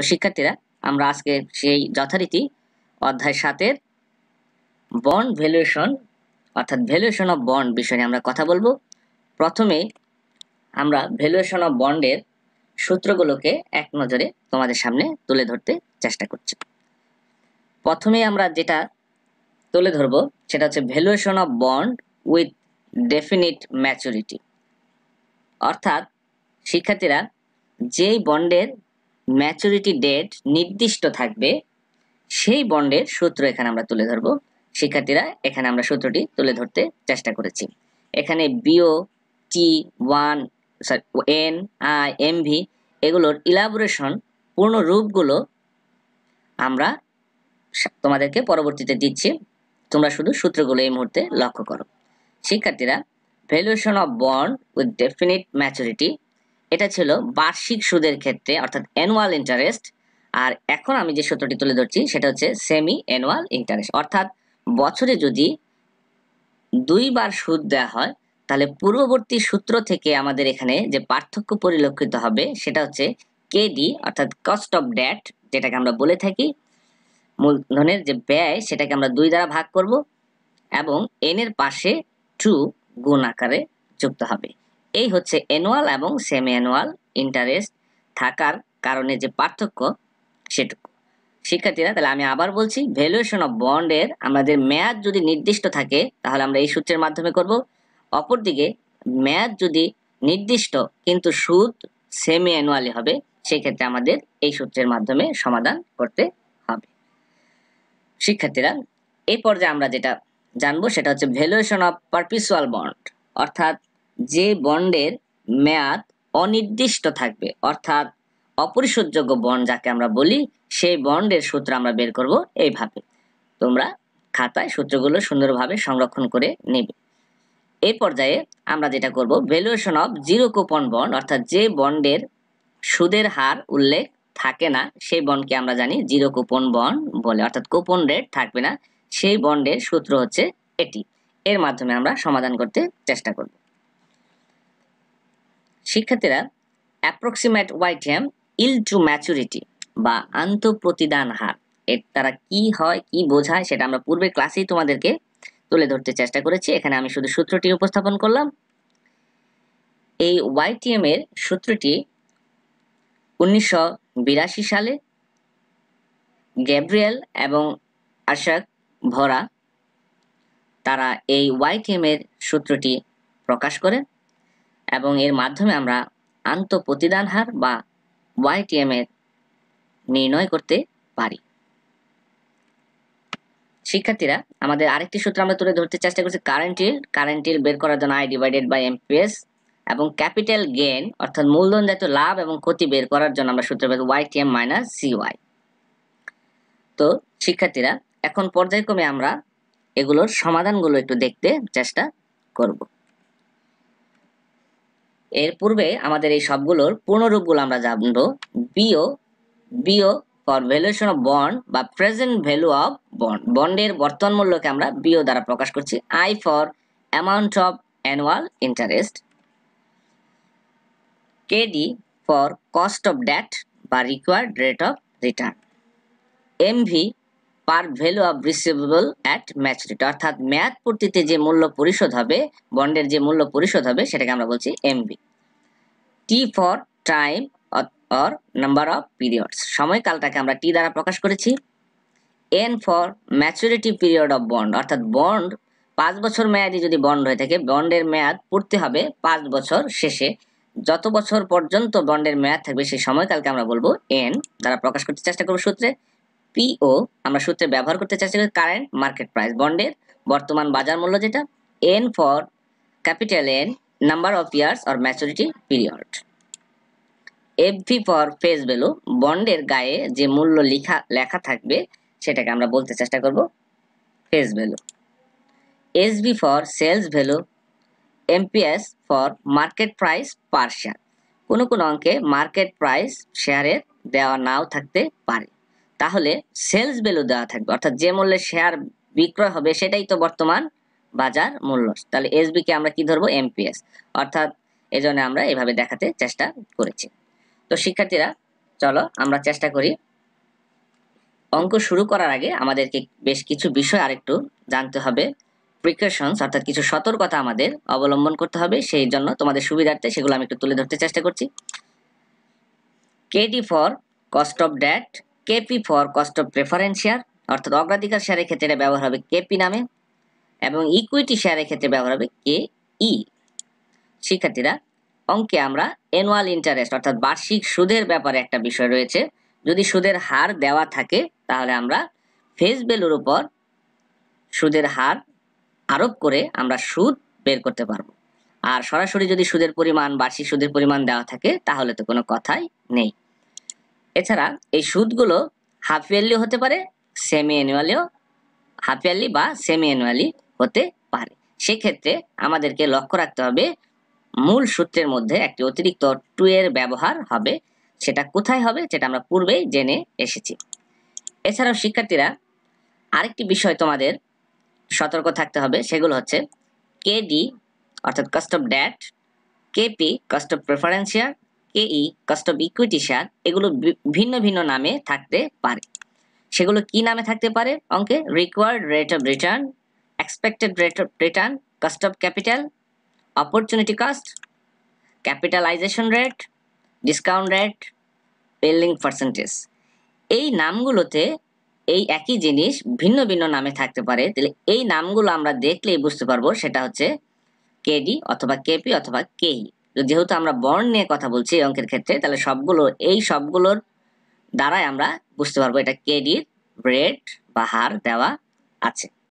তো শিক্ষার্থীরা আমরা আজকে সেই যথারীতি অধ্যায় সাতের বন্ড ভ্যালুয়েশন অর্থাৎ ভ্যালুয়েশন অফ বন্ড বিষয় নিয়ে আমরা কথা বলবো প্রথমে আমরা ভ্যালুয়েশন অফ বন্ডের সূত্রগুলোকে এক নজরে তোমাদের সামনে তুলে ধরতে চেষ্টা করছি প্রথমে আমরা যেটা তুলে ধরব সেটা হচ্ছে valuation of bond with definite maturity অর্থাৎ শিক্ষার্থীরা যেই বন্ডের ম্যাচুরিটি ডেট নির্দিষ্ট থাকবে সেই বন্ডের সূত্র এখানে আমরা তুলে ধরব শিক্ষার্থীরা এখানে আমরা সূত্রটি তুলে ধরতে চেষ্টা করেছি এখানে BO T one sorry N I M V এগুলোর ইলাবোরেশন পূর্ণ রূপগুলো আমরা তোমাদেরকে পরবর্তীতে দিচ্ছি তোমরা শুধু সূত্রগুলো এই মুহূর্তে লক্ষ্য করো শিক্ষার্থীরা valuation of bond with definite maturity এটা ছিল বার্ষিক সুদের ক্ষেত্রে অর্থাৎ অ্যানুয়াল ইন্টারেস্ট আর এখন আমি যে সূত্রটি তুলে ধরছি সেটা হচ্ছে সেমি অ্যানুয়াল ইন্টারেস্ট অর্থাৎ বছরে যদি দুইবার সুদ দেওয়া হয় তাহলে পূর্ববর্তী সূত্র থেকে আমাদের এখানে যে পার্থক্য পরিলক্ষিত হবে সেটা হচ্ছে কেডি অর্থাৎ কস্ট অফ ডেট যেটাকে আমরা বলে থাকি মূলধনের যে ব্যয় সেটাকে আমরা দুই দ্বারা ভাগ করব এবং এন এর পাশে টু গুণ আকারে যুক্ত হবে এই হচ্ছে অ্যানুয়াল এবং সেমি অ্যানুয়াল ইন্টারেস্ট থাকার কারণে যে পার্থক্য সেটুকু শিক্ষার্থীরা তাহলে আমি আবার বলছি ভ্যালুয়েশন অফ বন্ডের আমাদের মেয়াদ যদি নির্দিষ্ট থাকে তাহলে আমরা এই সূত্রের মাধ্যমে করব অপরদিকে মেয়াদ যদি নির্দিষ্ট কিন্তু সুদ সেমি অ্যানুয়ালি হবে সেক্ষেত্রে আমাদের এই সূত্রের মাধ্যমে সমাধান করতে হবে শিক্ষার্থীরা এই পর্যায়ে আমরা যেটা জানবো সেটা হচ্ছে ভ্যালুয়েশন অফ পারপিসুয়াল বন্ড অর্থাৎ যে বন্ডের মেয়াদ অনির্দিষ্ট থাকবে অর্থাৎ অপরিশোধযোগ্য বন্ড যাকে আমরা বলি সেই বন্ডের সূত্র আমরা বের করব এইভাবে তোমরা খাতায় সূত্রগুলো সুন্দরভাবে সংরক্ষণ করে নেবে এই পর্যায়ে আমরা যেটা করব valuation of zero coupon bond অর্থাৎ যে বন্ডের সুদের হার উল্লেখ থাকে না সেই বন্ডকে আমরা জানি জিরো কুপন বন্ড বলে অর্থাৎ কুপন রেট থাকবে না সেই বন্ডের সূত্র হচ্ছে এটি এর মাধ্যমে আমরা সমাধান করতে চেষ্টা করব শিক্ষার্থীরা approximate YTM yield to maturity বা আন্তঃপ্রতিদান হার এর তারা কি হয় কি বোঝায় সেটা আমরা পূর্বের ক্লাসেই তোমাদেরকে তুলে ধরতে চেষ্টা করেছি এখানে আমি শুধু সূত্রটি উপস্থাপন করলাম এই ওয়াইটিএম এর সূত্রটি উনিশশো সালে গ্যাব্রিয়েল এবং আশাক ভরা তারা এই ওয়াইটিএম এর সূত্রটি প্রকাশ করে এবং এর মাধ্যমে আমরা আন্ত প্রতিদান হার বা ওয়াইটিএম এর নির্ণয় করতে পারি শিক্ষার্থীরা আমাদের আরেকটি সূত্র আমরা তুলে ধরতে চেষ্টা করছি কারেন্ট ইল কারেন্ট ইল বের করার জন্য আই ডিভাইডেড বাই এমপিএস এবং ক্যাপিটাল গেন অর্থাৎ মূলধন জাতীয় লাভ এবং ক্ষতি বের করার জন্য আমরা সূত্র পেয়েছি ওয়াই টিএম মাইনাস ওয়াই তো শিক্ষার্থীরা এখন পর্যায়ক্রমে আমরা এগুলোর সমাধানগুলো একটু দেখতে চেষ্টা করব এর পূর্বে আমাদের এই সবগুলোর পূর্ণরূপগুলো আমরা জানবো BO BO for valuation of bond বা প্রেজেন্ট ভ্যালু অফ বন্ড বন্ডের বর্তমান মূল্যকে আমরা বিও দ্বারা প্রকাশ করছি I for amount of annual interest KD for cost of debt বা required rate of return MV par value of receivable at maturity অর্থাৎ মেয়াদ পূর্তিতে যে মূল্য পরিশোধ হবে বন্ডের যে মূল্য পরিশোধ হবে সেটাকে আমরা বলছি MB T for time or number of periods সময়কালটাকে আমরা টি দ্বারা প্রকাশ করেছি N for maturity period of bond অর্থাৎ বন্ড পাঁচ বছর মেয়াদি যদি বন্ড হয়ে থাকে বন্ডের মেয়াদ পূর্তি হবে পাঁচ বছর শেষে যত বছর পর্যন্ত বন্ডের মেয়াদ থাকবে সেই সময়কালকে আমরা বলবো এন দ্বারা প্রকাশ করতে চেষ্টা করবো সূত্রে পিও আমরা সূত্রে ব্যবহার করতে চাইছি কারেন্ট মার্কেট প্রাইস বন্ডের বর্তমান বাজার মূল্য যেটা N for capital N number of years or maturity period F V for face value বন্ডের গায়ে যে মূল্য লেখা লেখা থাকবে সেটাকে আমরা বলতে চেষ্টা করব face value S V for sales value MPS for market price per share কোনো কোনো অঙ্কে মার্কেট প্রাইস শেয়ারের দেওয়া নাও থাকতে পারে তাহলে সেলস ভ্যালু দেওয়া থাকবে অর্থাৎ যে মূল্যে শেয়ার বিক্রয় হবে সেটাই তো বর্তমান বাজার মূল্য তাহলে এসবি কে আমরা কি ধরবো এমপিএস অর্থাৎ এজন্য আমরা এভাবে দেখাতে চেষ্টা করেছি তো শিক্ষার্থীরা চলো আমরা চেষ্টা করি অঙ্ক শুরু করার আগে আমাদেরকে বেশ কিছু বিষয় আরেকটু জানতে হবে প্রিকশনস অর্থাৎ কিছু সতর্কতা আমাদের অবলম্বন করতে হবে সেই জন্য তোমাদের সুবিধার্থে সেগুলো আমি একটু তুলে ধরতে চেষ্টা করছি KD for cost of debt KP for cost of preference share অর্থাৎ অগ্রাধিকার শেয়ারের ক্ষেত্রে এটা ব্যবহার হবে কেপি নামে এবং ইকুইটি শেয়ারের ক্ষেত্রে ব্যবহার হবে কে ই e। শিক্ষার্থীরা অঙ্কে আমরা অ্যানুয়াল ইন্টারেস্ট অর্থাৎ বার্ষিক সুদের ব্যাপারে একটা বিষয় রয়েছে যদি সুদের হার দেওয়া থাকে তাহলে আমরা ফেস ভ্যালুর উপর সুদের হার আরোপ করে আমরা সুদ বের করতে পারবো আর সরাসরি যদি সুদের পরিমাণ বার্ষিক সুদের পরিমাণ দেওয়া থাকে তাহলে তো কোনো কথাই নেই এছাড়া এই সুদগুলো হাফ ইয়ারলি হতে পারে সেমি অ্যানুয়ালিও হাফ ইয়ারলি বা সেমি অ্যানুয়ালি হতে পারে সেক্ষেত্রে আমাদেরকে লক্ষ্য রাখতে হবে মূল সূত্রের মধ্যে একটি অতিরিক্ত টু এর ব্যবহার হবে সেটা কোথায় হবে সেটা আমরা পূর্বেই জেনে এসেছি এছাড়াও শিক্ষার্থীরা আরেকটি বিষয় তোমাদের সতর্ক থাকতে হবে সেগুলো হচ্ছে কেডি অর্থাৎ cost of debt KP cost of preferential KE cost of equity share এগুলো ভিন্ন ভিন্ন নামে থাকতে পারে সেগুলো কি নামে থাকতে পারে অঙ্কে required rate of return expected rate of return cost of capital opportunity cost capitalization rate discount rate পেলিং পার্সেন্টেজ এই নামগুলোতে এই একই জিনিস ভিন্ন ভিন্ন নামে থাকতে পারে তাহলে এই নামগুলো আমরা দেখলেই বুঝতে পারবো সেটা হচ্ছে কেডি অথবা কেপি অথবা কেই যেহেতু আমরা বর্ণ নিয়ে কথা বলছি এই অঙ্কের ক্ষেত্রে তাহলে সবগুলো এই সবগুলোর দ্বারাই আমরা বুঝতে পারবো এটা কেডির রেট বা হার দেওয়া আছে